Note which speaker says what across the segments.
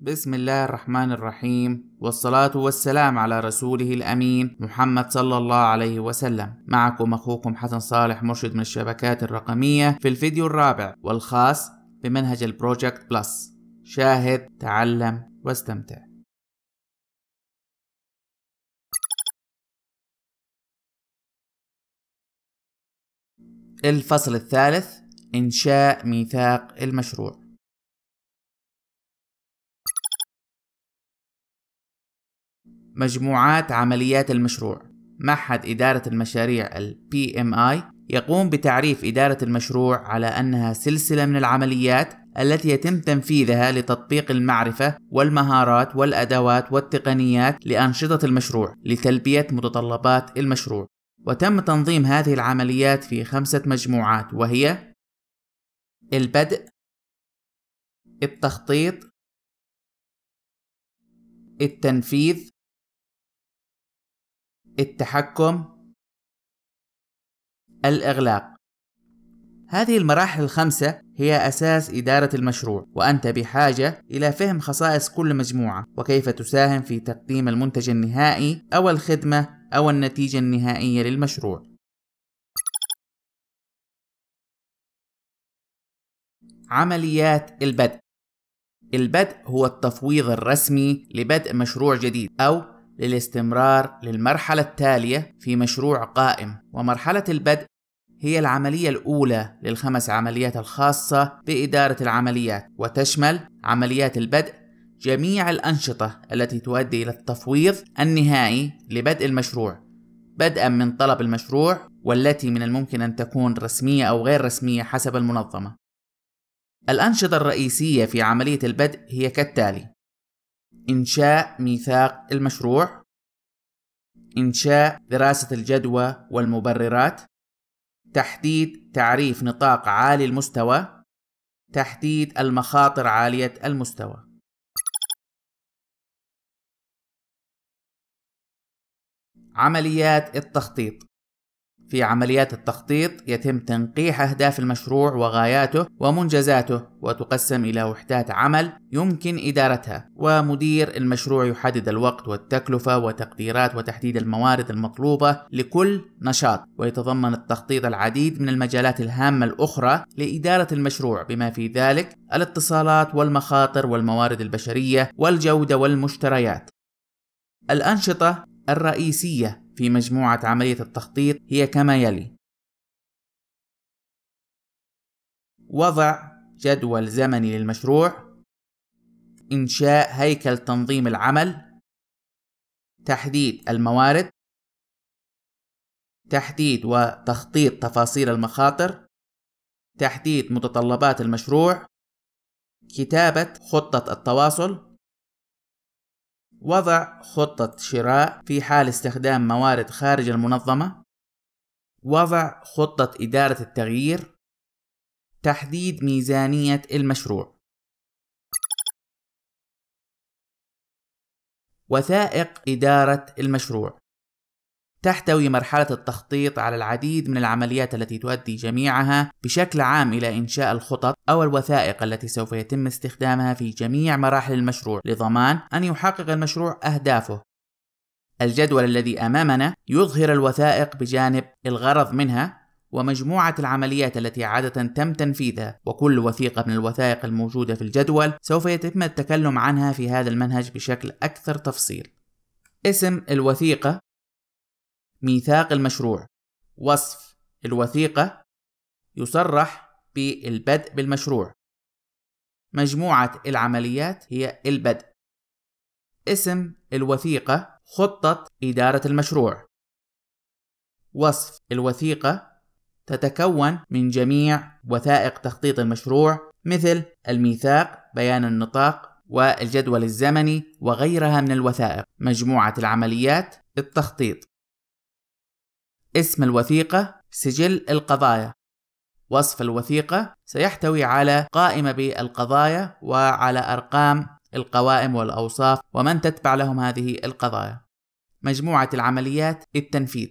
Speaker 1: بسم الله الرحمن الرحيم والصلاة والسلام على رسوله الأمين محمد
Speaker 2: صلى الله عليه وسلم معكم أخوكم حسن صالح مرشد من الشبكات الرقمية في الفيديو
Speaker 1: الرابع والخاص بمنهج البروجكت بلس شاهد تعلم واستمتع الفصل الثالث إنشاء ميثاق المشروع مجموعات عمليات المشروع
Speaker 2: معهد إدارة المشاريع الـ PMI يقوم بتعريف إدارة المشروع على أنها سلسلة من العمليات التي يتم تنفيذها لتطبيق المعرفة والمهارات والأدوات والتقنيات لأنشطة المشروع لتلبية متطلبات
Speaker 1: المشروع وتم تنظيم هذه العمليات في خمسة مجموعات وهي البدء التخطيط التنفيذ التحكم الإغلاق هذه المراحل
Speaker 2: الخمسة هي أساس إدارة المشروع، وأنت بحاجة إلى فهم خصائص كل
Speaker 1: مجموعة، وكيف تساهم في تقديم المنتج النهائي أو الخدمة أو النتيجة النهائية للمشروع. عمليات البدء البدء هو التفويض
Speaker 2: الرسمي لبدء مشروع جديد أو للاستمرار للمرحلة التالية في مشروع قائم ومرحلة البدء هي العملية الأولى للخمس عمليات الخاصة بإدارة العمليات وتشمل عمليات البدء جميع الأنشطة التي تؤدي إلى التفويض النهائي لبدء المشروع بدءا من طلب المشروع والتي من الممكن أن تكون رسمية أو غير رسمية حسب المنظمة الأنشطة الرئيسية في عملية البدء هي كالتالي إنشاء ميثاق المشروع إنشاء دراسة الجدوى والمبررات تحديد تعريف نطاق عالي
Speaker 1: المستوى تحديد المخاطر عالية المستوى عمليات التخطيط في عمليات التخطيط يتم تنقيح أهداف المشروع
Speaker 2: وغاياته ومنجزاته وتقسم إلى وحدات عمل يمكن إدارتها ومدير المشروع يحدد الوقت والتكلفة وتقديرات وتحديد الموارد المطلوبة لكل نشاط ويتضمن التخطيط العديد من المجالات الهامة الأخرى لإدارة المشروع بما في ذلك الاتصالات والمخاطر والموارد البشرية
Speaker 1: والجودة والمشتريات الأنشطة الرئيسية في مجموعة عملية التخطيط هي كما يلي: وضع جدول زمني للمشروع، إنشاء هيكل تنظيم العمل، تحديد الموارد، تحديد وتخطيط تفاصيل المخاطر،
Speaker 2: تحديد متطلبات المشروع، كتابة خطة التواصل، وضع خطة شراء في حال استخدام موارد خارج
Speaker 1: المنظمة وضع خطة إدارة التغيير تحديد ميزانية المشروع وثائق إدارة المشروع
Speaker 2: تحتوي مرحلة التخطيط على العديد من العمليات التي تؤدي جميعها بشكل عام إلى إنشاء الخطط أو الوثائق التي سوف يتم استخدامها في جميع مراحل المشروع لضمان أن يحقق المشروع أهدافه. الجدول الذي أمامنا يظهر الوثائق بجانب الغرض منها ومجموعة العمليات التي عادة تم تنفيذها وكل وثيقة من الوثائق الموجودة في الجدول سوف يتم التكلم عنها في هذا المنهج بشكل أكثر تفصيل اسم الوثيقة ميثاق المشروع وصف الوثيقة يصرح بالبدء بالمشروع مجموعة العمليات هي البدء اسم الوثيقة خطة إدارة المشروع وصف الوثيقة تتكون من جميع وثائق تخطيط المشروع مثل الميثاق بيان النطاق والجدول الزمني وغيرها من الوثائق مجموعة العمليات التخطيط اسم الوثيقة سجل القضايا وصف الوثيقة سيحتوي على قائمة بالقضايا وعلى أرقام القوائم والأوصاف ومن تتبع لهم هذه القضايا مجموعة العمليات التنفيذ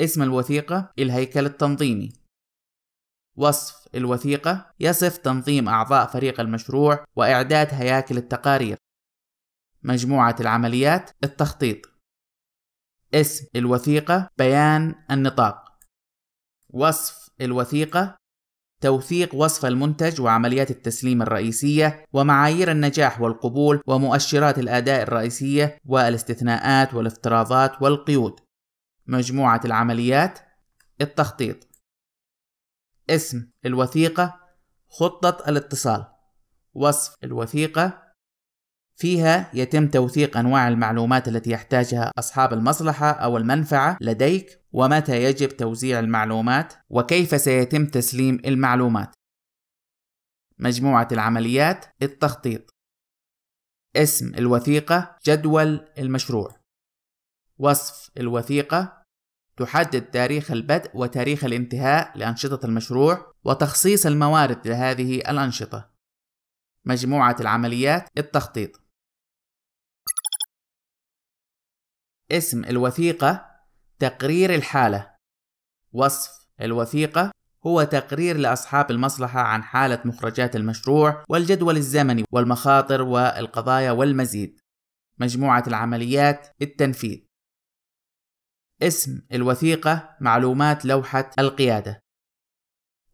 Speaker 2: اسم الوثيقة الهيكل التنظيمي وصف الوثيقة يصف تنظيم أعضاء فريق المشروع وإعداد هياكل التقارير مجموعة العمليات التخطيط اسم الوثيقة بيان النطاق وصف الوثيقة توثيق وصف المنتج وعمليات التسليم الرئيسية ومعايير النجاح والقبول ومؤشرات الأداء الرئيسية والاستثناءات والافتراضات والقيود مجموعة العمليات التخطيط اسم الوثيقة خطة الاتصال وصف الوثيقة فيها يتم توثيق أنواع المعلومات التي يحتاجها أصحاب المصلحة أو المنفعة لديك ومتى يجب توزيع المعلومات وكيف سيتم تسليم المعلومات. مجموعة العمليات التخطيط اسم الوثيقة جدول المشروع وصف الوثيقة تحدد تاريخ البدء وتاريخ الانتهاء لأنشطة المشروع وتخصيص
Speaker 1: الموارد لهذه الأنشطة مجموعة العمليات التخطيط اسم الوثيقة تقرير الحالة وصف الوثيقة هو تقرير لأصحاب
Speaker 2: المصلحة عن حالة مخرجات المشروع والجدول الزمني والمخاطر والقضايا والمزيد مجموعة العمليات التنفيذ اسم الوثيقة معلومات لوحة القيادة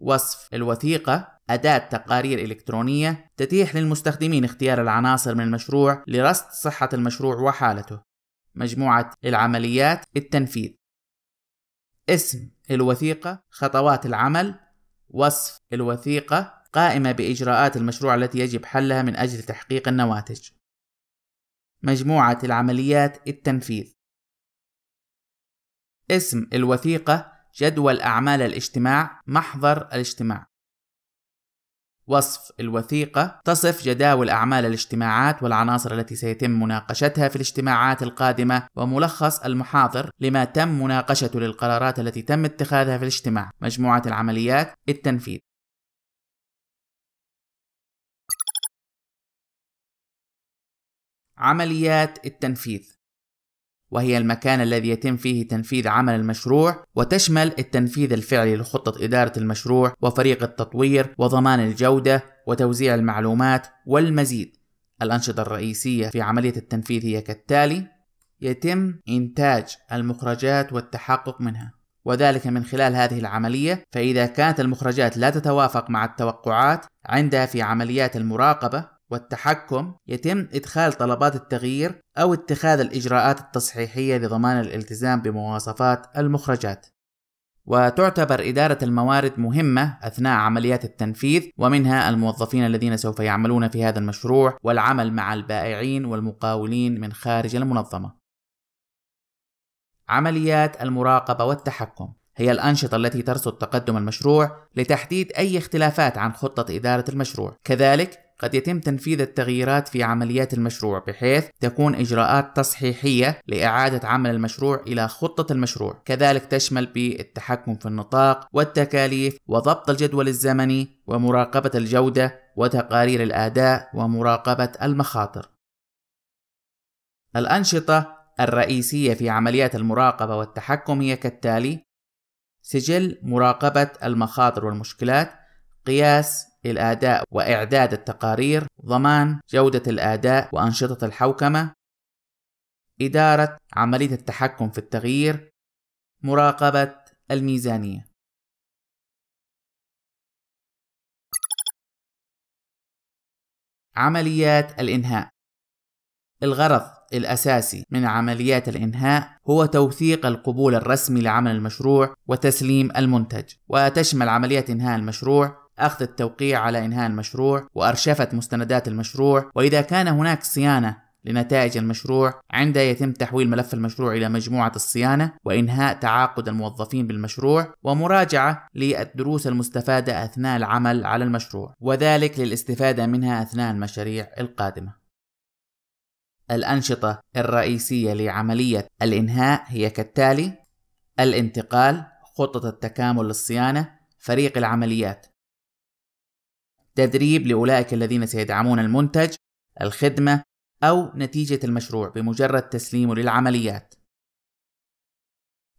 Speaker 2: وصف الوثيقة أداة تقارير إلكترونية تتيح للمستخدمين اختيار العناصر من المشروع لرصد صحة المشروع وحالته مجموعة العمليات التنفيذ اسم الوثيقة خطوات العمل وصف الوثيقة قائمة بإجراءات المشروع التي يجب حلها من أجل تحقيق النواتج مجموعة العمليات التنفيذ اسم الوثيقة جدول أعمال الاجتماع محضر الاجتماع وصف الوثيقة تصف جداول أعمال الاجتماعات والعناصر التي سيتم مناقشتها في الاجتماعات القادمة وملخص المحاضر لما تم
Speaker 1: مناقشته للقرارات التي تم اتخاذها في الاجتماع مجموعة العمليات التنفيذ عمليات التنفيذ وهي المكان الذي يتم فيه
Speaker 2: تنفيذ عمل المشروع وتشمل التنفيذ الفعلي لخطة إدارة المشروع وفريق التطوير وضمان الجودة وتوزيع المعلومات والمزيد. الأنشطة الرئيسية في عملية التنفيذ هي كالتالي: يتم إنتاج المخرجات والتحقق منها، وذلك من خلال هذه العملية، فإذا كانت المخرجات لا تتوافق مع التوقعات، عندها في عمليات المراقبة والتحكم يتم إدخال طلبات التغيير أو اتخاذ الإجراءات التصحيحية لضمان الالتزام بمواصفات المخرجات. وتعتبر إدارة الموارد مهمة أثناء عمليات التنفيذ ومنها الموظفين الذين سوف يعملون في هذا المشروع والعمل مع البائعين والمقاولين من خارج المنظمة. عمليات المراقبة والتحكم هي الأنشطة التي ترصد تقدم المشروع لتحديد أي اختلافات عن خطة إدارة المشروع، كذلك قد يتم تنفيذ التغييرات في عمليات المشروع بحيث تكون إجراءات تصحيحية لإعادة عمل المشروع إلى خطة المشروع كذلك تشمل بالتحكم في النطاق والتكاليف وضبط الجدول الزمني ومراقبة الجودة وتقارير الأداء ومراقبة المخاطر الأنشطة الرئيسية في عمليات المراقبة والتحكم هي كالتالي: سجل مراقبة المخاطر والمشكلات، قياس للآداء وإعداد التقارير، ضمان جودة الآداء
Speaker 1: وأنشطة الحوكمة، إدارة عملية التحكم في التغيير، مراقبة الميزانية. عمليات الإنهاء الغرض الأساسي من عمليات الإنهاء هو توثيق القبول
Speaker 2: الرسمي لعمل المشروع وتسليم المنتج، وتشمل عمليات إنهاء المشروع أخذ التوقيع على إنهاء المشروع وأرشفة مستندات المشروع وإذا كان هناك صيانة لنتائج المشروع عندها يتم تحويل ملف المشروع إلى مجموعة الصيانة وإنهاء تعاقد الموظفين بالمشروع ومراجعة للدروس المستفادة أثناء العمل على المشروع وذلك للاستفادة منها أثناء المشاريع القادمة الأنشطة الرئيسية لعملية الإنهاء هي كالتالي الانتقال خطة التكامل للصيانة فريق العمليات تدريب لأولئك الذين سيدعمون المنتج، الخدمة، أو نتيجة المشروع بمجرد تسليمه للعمليات.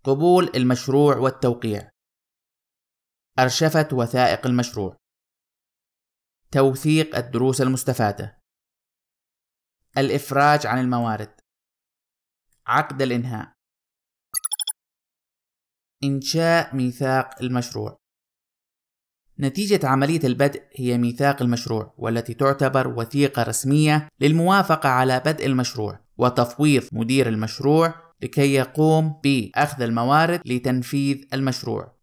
Speaker 1: قبول المشروع والتوقيع أرشفة وثائق المشروع توثيق الدروس المستفادة الإفراج عن الموارد عقد الإنهاء إنشاء ميثاق المشروع نتيجة
Speaker 2: عملية البدء هي ميثاق المشروع والتي تعتبر وثيقة رسمية للموافقة على بدء المشروع وتفويض مدير المشروع لكي يقوم بأخذ الموارد لتنفيذ المشروع.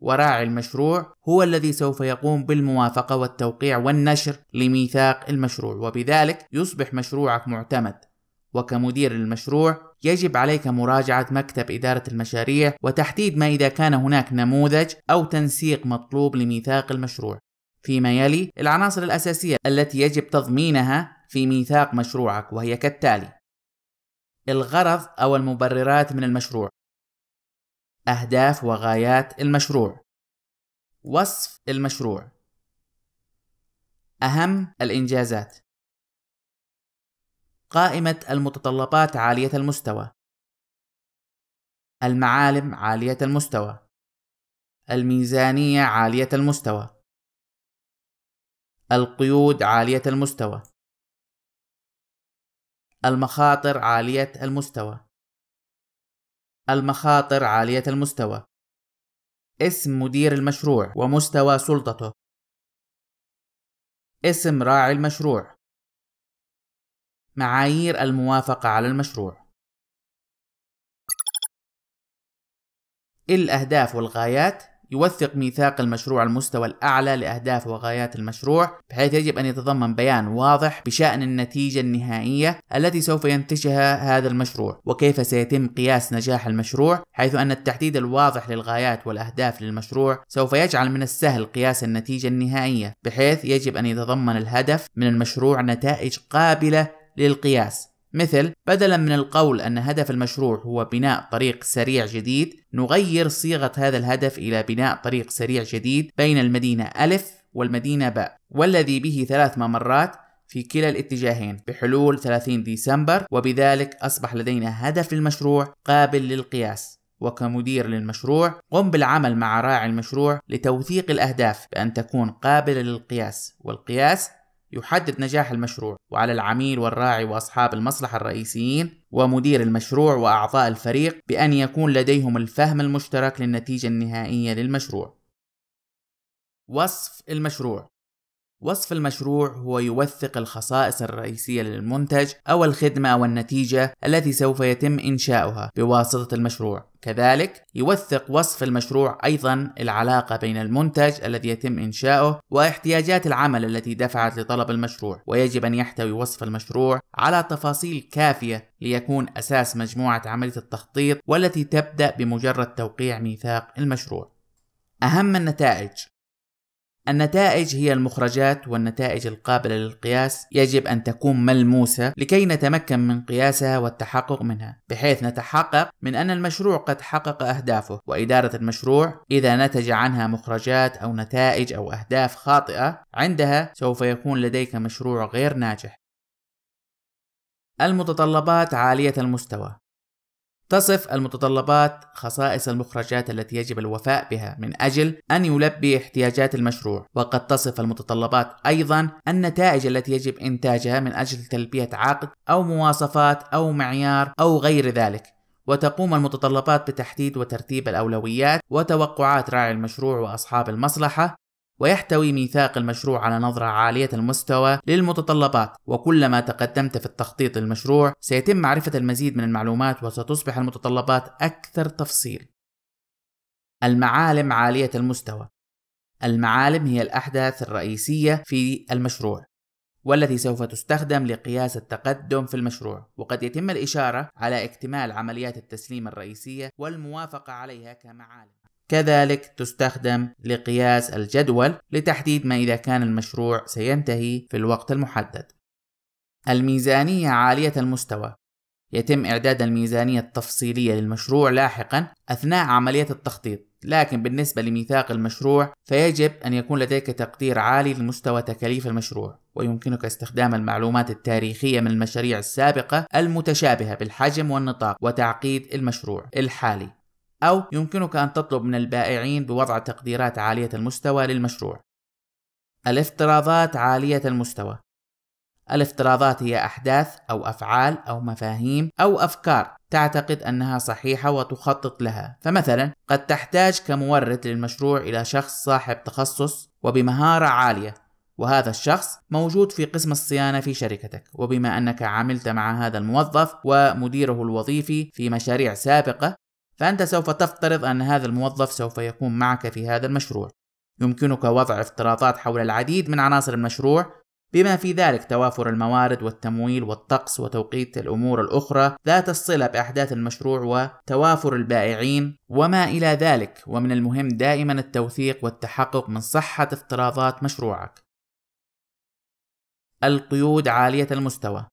Speaker 2: وراعي المشروع هو الذي سوف يقوم بالموافقة والتوقيع والنشر لميثاق المشروع وبذلك يصبح مشروعك معتمد. وكمدير المشروع يجب عليك مراجعة مكتب إدارة المشاريع وتحديد ما إذا كان هناك نموذج أو تنسيق مطلوب لميثاق المشروع. فيما يلي العناصر الأساسية التي يجب تضمينها في ميثاق مشروعك
Speaker 1: وهي كالتالي: الغرض أو المبررات من المشروع، أهداف وغايات المشروع، وصف المشروع، أهم الإنجازات، قائمة المتطلبات عالية المستوى المعالم عالية المستوى الميزانية عالية المستوى القيود عالية المستوى المخاطر عالية المستوى المخاطر عالية المستوى اسم مدير المشروع ومستوى سلطته اسم راعي المشروع معايير الموافقة على المشروع
Speaker 2: الأهداف والغايات يوثق ميثاق المشروع المستوى الأعلى لأهداف وغايات المشروع بحيث يجب أن يتضمن بيان واضح بشأن النتيجة النهائية التي سوف ينتجها هذا المشروع وكيف سيتم قياس نجاح المشروع حيث أن التحديد الواضح للغايات والأهداف للمشروع سوف يجعل من السهل قياس النتيجة النهائية بحيث يجب أن يتضمن الهدف من المشروع نتائج قابلة للقياس مثل بدلا من القول أن هدف المشروع هو بناء طريق سريع جديد نغير صيغة هذا الهدف إلى بناء طريق سريع جديد بين المدينة ألف والمدينة باء والذي به ثلاث ممرات في كلا الاتجاهين بحلول 30 ديسمبر وبذلك أصبح لدينا هدف المشروع قابل للقياس وكمدير للمشروع قم بالعمل مع راعي المشروع لتوثيق الأهداف بأن تكون قابلة للقياس والقياس يحدد نجاح المشروع وعلى العميل والراعي واصحاب المصلحه الرئيسيين ومدير المشروع واعضاء الفريق بان يكون لديهم الفهم المشترك للنتيجه النهائيه للمشروع وصف المشروع وصف المشروع هو يوثق الخصائص الرئيسية للمنتج أو الخدمة أو النتيجة التي سوف يتم إنشاؤها بواسطة المشروع، كذلك يوثق وصف المشروع أيضا العلاقة بين المنتج الذي يتم إنشاؤه واحتياجات العمل التي دفعت لطلب المشروع، ويجب أن يحتوي وصف المشروع على تفاصيل كافية ليكون أساس مجموعة عملية التخطيط والتي تبدأ بمجرد توقيع ميثاق المشروع. أهم النتائج النتائج هي المخرجات والنتائج القابلة للقياس يجب أن تكون ملموسة لكي نتمكن من قياسها والتحقق منها بحيث نتحقق من أن المشروع قد حقق أهدافه وإدارة المشروع إذا نتج عنها مخرجات أو نتائج أو أهداف خاطئة عندها سوف يكون لديك مشروع غير ناجح المتطلبات عالية المستوى تصف المتطلبات خصائص المخرجات التي يجب الوفاء بها من أجل أن يلبي احتياجات المشروع وقد تصف المتطلبات أيضا النتائج التي يجب إنتاجها من أجل تلبية عقد أو مواصفات أو معيار أو غير ذلك وتقوم المتطلبات بتحديد وترتيب الأولويات وتوقعات راعي المشروع وأصحاب المصلحة ويحتوي ميثاق المشروع على نظرة عالية المستوى للمتطلبات وكلما تقدمت في التخطيط للمشروع سيتم معرفة المزيد من المعلومات وستصبح المتطلبات أكثر تفصيل المعالم عالية المستوى المعالم هي الأحداث الرئيسية في المشروع والتي سوف تستخدم لقياس التقدم في المشروع وقد يتم الإشارة على اكتمال عمليات التسليم الرئيسية والموافقة عليها كمعالم كذلك تستخدم لقياس الجدول لتحديد ما إذا كان المشروع سينتهي في الوقت المحدد. الميزانية عالية المستوى يتم إعداد الميزانية التفصيلية للمشروع لاحقا أثناء عملية التخطيط لكن بالنسبة لميثاق المشروع فيجب أن يكون لديك تقدير عالي لمستوى تكاليف المشروع ويمكنك استخدام المعلومات التاريخية من المشاريع السابقة المتشابهة بالحجم والنطاق وتعقيد المشروع الحالي أو يمكنك أن تطلب من البائعين بوضع تقديرات عالية المستوى للمشروع. الافتراضات عالية المستوى الافتراضات هي أحداث أو أفعال أو مفاهيم أو أفكار تعتقد أنها صحيحة وتخطط لها، فمثلا قد تحتاج كمورد للمشروع إلى شخص صاحب تخصص وبمهارة عالية، وهذا الشخص موجود في قسم الصيانة في شركتك، وبما أنك عملت مع هذا الموظف ومديره الوظيفي في مشاريع سابقة، فأنت سوف تفترض أن هذا الموظف سوف يكون معك في هذا المشروع يمكنك وضع افتراضات حول العديد من عناصر المشروع بما في ذلك توافر الموارد والتمويل والطقس وتوقيت الأمور الأخرى ذات الصلة بأحداث المشروع وتوافر البائعين وما إلى ذلك ومن المهم دائما التوثيق والتحقق من صحة افتراضات مشروعك القيود عالية المستوى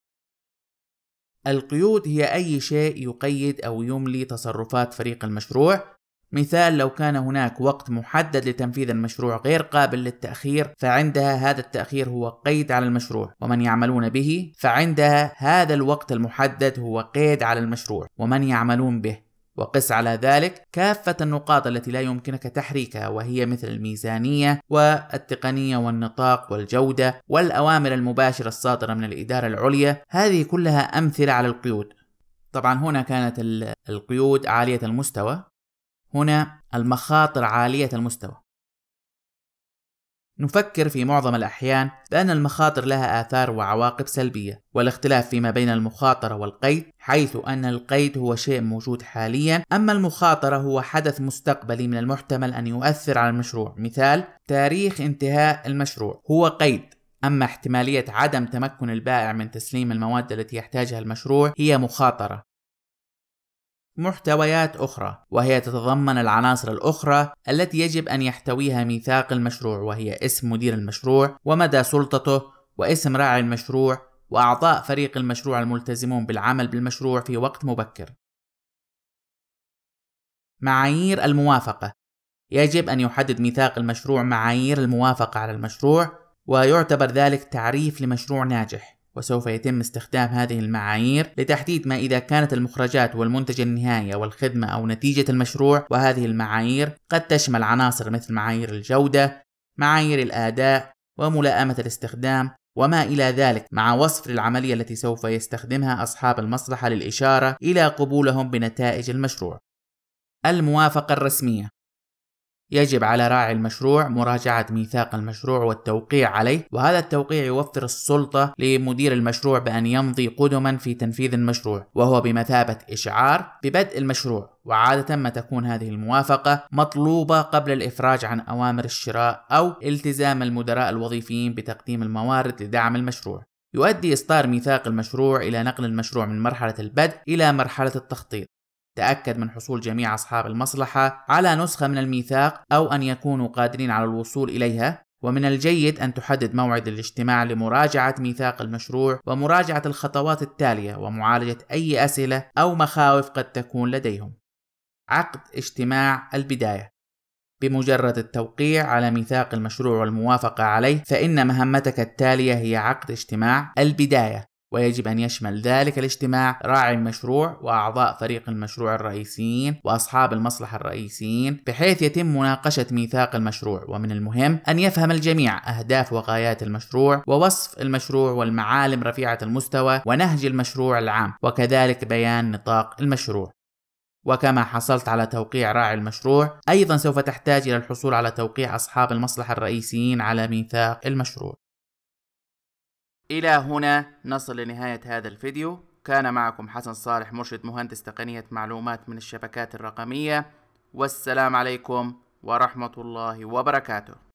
Speaker 2: القيود هي أي شيء يقيد أو يملي تصرفات فريق المشروع مثال لو كان هناك وقت محدد لتنفيذ المشروع غير قابل للتأخير فعندها هذا التأخير هو قيد على المشروع ومن يعملون به فعندها هذا الوقت المحدد هو قيد على المشروع ومن يعملون به وقس على ذلك كافة النقاط التي لا يمكنك تحريكها وهي مثل الميزانية والتقنية والنطاق والجودة والأوامر المباشرة الصادرة من الإدارة العليا هذه كلها أمثلة على القيود طبعا هنا كانت القيود عالية المستوى هنا المخاطر عالية المستوى نفكر في معظم الأحيان بأن المخاطر لها آثار وعواقب سلبية، والاختلاف فيما بين المخاطرة والقيد، حيث أن القيد هو شيء موجود حاليًا، أما المخاطرة هو حدث مستقبلي من المحتمل أن يؤثر على المشروع، مثال تاريخ انتهاء المشروع هو قيد، أما احتمالية عدم تمكن البائع من تسليم المواد التي يحتاجها المشروع هي مخاطرة، محتويات أخرى وهي تتضمن العناصر الأخرى التي يجب أن يحتويها ميثاق المشروع وهي اسم مدير المشروع ومدى سلطته واسم راعي المشروع وأعضاء فريق المشروع الملتزمون بالعمل بالمشروع في وقت مبكر معايير الموافقة يجب أن يحدد ميثاق المشروع معايير الموافقة على المشروع ويعتبر ذلك تعريف لمشروع ناجح وسوف يتم استخدام هذه المعايير لتحديد ما إذا كانت المخرجات والمنتج النهائي والخدمة أو نتيجة المشروع وهذه المعايير قد تشمل عناصر مثل معايير الجودة معايير الأداء وملائمة الاستخدام وما إلى ذلك مع وصف للعملية التي سوف يستخدمها أصحاب المصلحة للإشارة إلى قبولهم بنتائج المشروع الموافقة الرسمية يجب على راعي المشروع مراجعة ميثاق المشروع والتوقيع عليه وهذا التوقيع يوفر السلطة لمدير المشروع بأن يمضي قدما في تنفيذ المشروع وهو بمثابة إشعار ببدء المشروع وعادة ما تكون هذه الموافقة مطلوبة قبل الإفراج عن أوامر الشراء أو التزام المدراء الوظيفيين بتقديم الموارد لدعم المشروع يؤدي إصدار ميثاق المشروع إلى نقل المشروع من مرحلة البدء إلى مرحلة التخطيط تأكد من حصول جميع أصحاب المصلحة على نسخة من الميثاق أو أن يكونوا قادرين على الوصول إليها ومن الجيد أن تحدد موعد الاجتماع لمراجعة ميثاق المشروع ومراجعة الخطوات التالية ومعالجة أي أسئلة أو مخاوف قد تكون لديهم. عقد اجتماع البداية بمجرد التوقيع على ميثاق المشروع والموافقة عليه فإن مهمتك التالية هي عقد اجتماع البداية ويجب أن يشمل ذلك الاجتماع راعي المشروع وأعضاء فريق المشروع الرئيسيين وأصحاب المصلحة الرئيسيين بحيث يتم مناقشة ميثاق المشروع ومن المهم أن يفهم الجميع أهداف وغايات المشروع ووصف المشروع والمعالم رفيعة المستوى ونهج المشروع العام وكذلك بيان نطاق المشروع وكما حصلت على توقيع راعي المشروع أيضا سوف تحتاج إلى الحصول على توقيع أصحاب المصلحة الرئيسيين على ميثاق المشروع إلى هنا نصل لنهاية هذا الفيديو كان معكم حسن صالح مرشد مهندس تقنية معلومات من الشبكات الرقمية
Speaker 1: والسلام عليكم ورحمة الله وبركاته